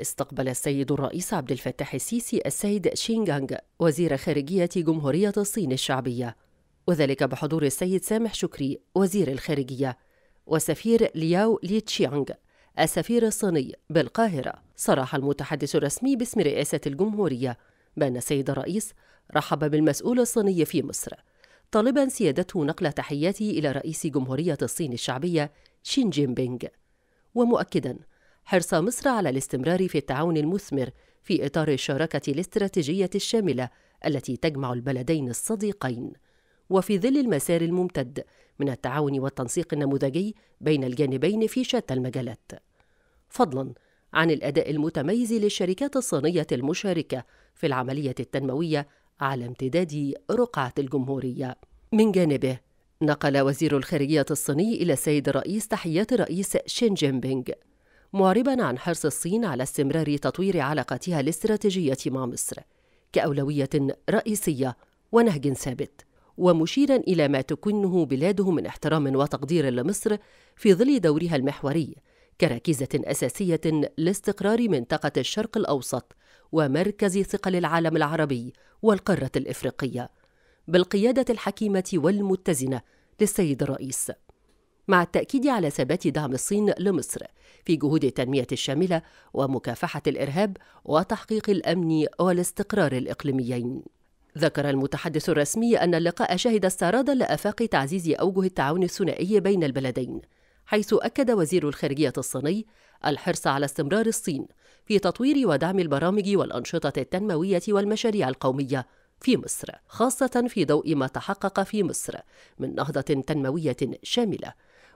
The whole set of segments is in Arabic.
استقبل السيد الرئيس عبد الفتاح السيسي السيد شينغانغ وزير خارجية جمهورية الصين الشعبية وذلك بحضور السيد سامح شكري وزير الخارجية وسفير لياو لي تشيانغ السفير الصيني بالقاهرة صرح المتحدث الرسمي باسم رئاسة الجمهورية بأن السيد الرئيس رحب بالمسؤول الصيني في مصر طالبا سيادته نقل تحياته إلى رئيس جمهورية الصين الشعبية شين جين بينغ ومؤكدا حرص مصر على الاستمرار في التعاون المثمر في إطار الشراكة الاستراتيجية الشاملة التي تجمع البلدين الصديقين وفي ظل المسار الممتد من التعاون والتنسيق النموذجي بين الجانبين في شتى المجالات فضلا عن الأداء المتميز للشركات الصينية المشاركة في العملية التنموية على امتداد رقعة الجمهورية من جانبه نقل وزير الخارجية الصيني إلى السيد الرئيس تحيات الرئيس شين جين بينج معربا عن حرص الصين على استمرار تطوير علاقتها الاستراتيجية مع مصر كأولوية رئيسية ونهج ثابت ومشيرا إلى ما تكنه بلاده من احترام وتقدير لمصر في ظل دورها المحوري كركيزة أساسية لاستقرار منطقة الشرق الأوسط ومركز ثقل العالم العربي والقارة الإفريقية بالقيادة الحكيمة والمتزنة للسيد الرئيس مع التأكيد على ثبات دعم الصين لمصر في جهود التنمية الشاملة ومكافحة الإرهاب وتحقيق الأمن والاستقرار الإقليميين. ذكر المتحدث الرسمي أن اللقاء شهد استعراضا لآفاق تعزيز أوجه التعاون الثنائي بين البلدين، حيث أكد وزير الخارجية الصيني الحرص على استمرار الصين في تطوير ودعم البرامج والأنشطة التنموية والمشاريع القومية في مصر، خاصة في ضوء ما تحقق في مصر من نهضة تنموية شاملة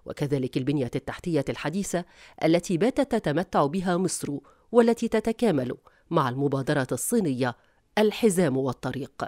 وكذلك البنية التحتية الحديثة التي باتت تتمتع بها مصر والتي تتكامل مع المبادرة الصينية الحزام والطريق.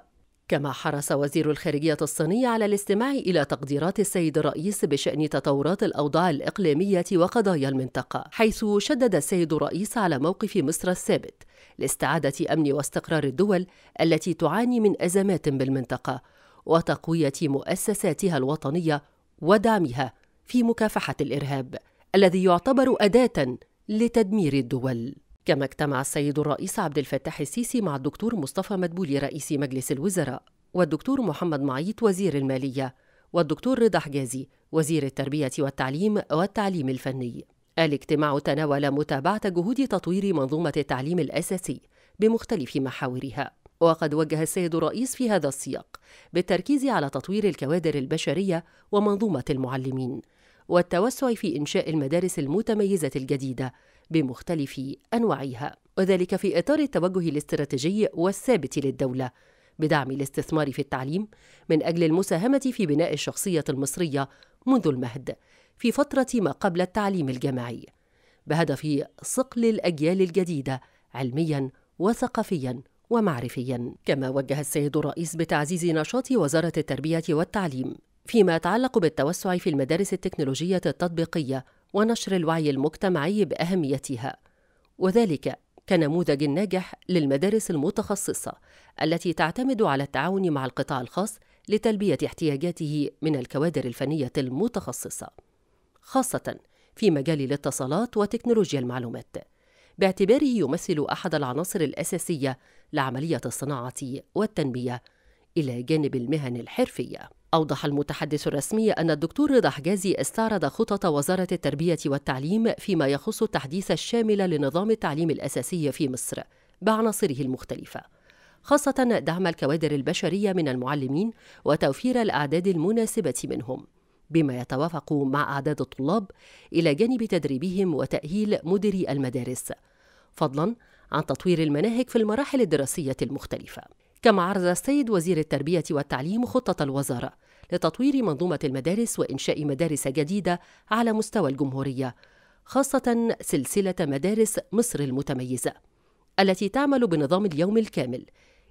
كما حرص وزير الخارجية الصيني على الاستماع إلى تقديرات السيد الرئيس بشأن تطورات الأوضاع الإقليمية وقضايا المنطقة، حيث شدد السيد الرئيس على موقف مصر الثابت لاستعادة أمن واستقرار الدول التي تعاني من أزمات بالمنطقة، وتقوية مؤسساتها الوطنية ودعمها في مكافحة الإرهاب الذي يعتبر أداة لتدمير الدول كما اجتمع السيد الرئيس عبد الفتاح السيسي مع الدكتور مصطفى مدبولي رئيس مجلس الوزراء والدكتور محمد معيط وزير المالية والدكتور رضا حجازي وزير التربية والتعليم والتعليم الفني الاجتماع تناول متابعة جهود تطوير منظومة التعليم الأساسي بمختلف محاورها وقد وجه السيد الرئيس في هذا السياق بالتركيز على تطوير الكوادر البشرية ومنظومة المعلمين والتوسع في إنشاء المدارس المتميزة الجديدة بمختلف أنواعها وذلك في إطار التوجه الاستراتيجي والثابت للدولة بدعم الاستثمار في التعليم من أجل المساهمة في بناء الشخصية المصرية منذ المهد في فترة ما قبل التعليم الجامعي بهدف صقل الأجيال الجديدة علميا وثقافيا ومعرفيا كما وجه السيد الرئيس بتعزيز نشاط وزارة التربية والتعليم فيما يتعلق بالتوسع في المدارس التكنولوجية التطبيقية ونشر الوعي المجتمعي بأهميتها وذلك كنموذج ناجح للمدارس المتخصصة التي تعتمد على التعاون مع القطاع الخاص لتلبية احتياجاته من الكوادر الفنية المتخصصة خاصة في مجال الاتصالات وتكنولوجيا المعلومات باعتباره يمثل أحد العناصر الأساسية لعملية الصناعة والتنمية إلى جانب المهن الحرفيه أوضح المتحدث الرسمي أن الدكتور رضا حجازي استعرض خطط وزارة التربية والتعليم فيما يخص التحديث الشامل لنظام التعليم الأساسي في مصر بعناصره المختلفة خاصة دعم الكوادر البشرية من المعلمين وتوفير الأعداد المناسبة منهم بما يتوافق مع أعداد الطلاب إلى جانب تدريبهم وتأهيل مديري المدارس فضلا عن تطوير المناهج في المراحل الدراسية المختلفة كما عرض السيد وزير التربية والتعليم خطة الوزارة لتطوير منظومة المدارس وإنشاء مدارس جديدة على مستوى الجمهورية خاصة سلسلة مدارس مصر المتميزة التي تعمل بنظام اليوم الكامل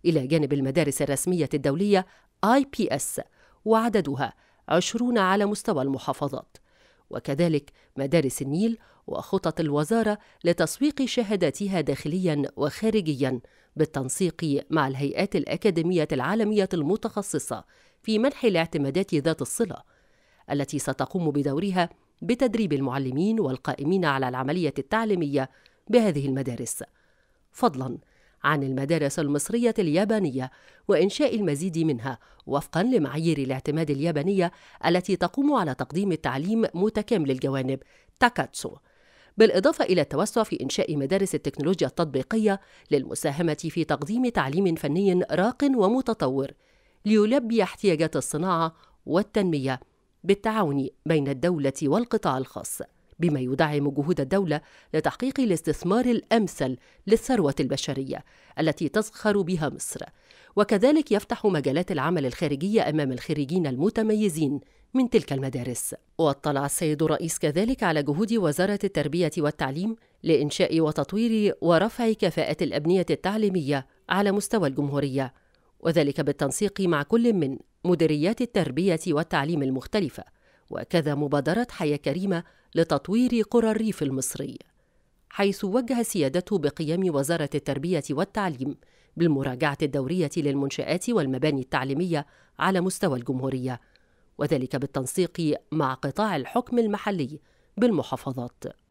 إلى جانب المدارس الرسمية الدولية IPS وعددها عشرون على مستوى المحافظات وكذلك مدارس النيل وخطط الوزارة لتسويق شهاداتها داخليا وخارجيا بالتنسيق مع الهيئات الأكاديمية العالمية المتخصصة في منح الاعتمادات ذات الصلة التي ستقوم بدورها بتدريب المعلمين والقائمين على العملية التعليمية بهذه المدارس فضلاً عن المدارس المصرية اليابانية وإنشاء المزيد منها وفقا لمعايير الاعتماد اليابانية التي تقوم على تقديم التعليم متكامل الجوانب تاكاتسو بالإضافة إلى التوسع في إنشاء مدارس التكنولوجيا التطبيقية للمساهمة في تقديم تعليم فني راق ومتطور ليلبي احتياجات الصناعة والتنمية بالتعاون بين الدولة والقطاع الخاص بما يدعم جهود الدولة لتحقيق الاستثمار الأمثل للثروة البشرية التي تزخر بها مصر، وكذلك يفتح مجالات العمل الخارجية أمام الخريجين المتميزين من تلك المدارس. واطلع السيد الرئيس كذلك على جهود وزارة التربية والتعليم لإنشاء وتطوير ورفع كفاءة الأبنية التعليمية على مستوى الجمهورية، وذلك بالتنسيق مع كل من مديريات التربية والتعليم المختلفة، وكذا مبادرة حياة كريمة لتطوير قرى الريف المصري حيث وجه سيادته بقيام وزارة التربية والتعليم بالمراجعة الدورية للمنشآت والمباني التعليمية على مستوى الجمهورية وذلك بالتنسيق مع قطاع الحكم المحلي بالمحافظات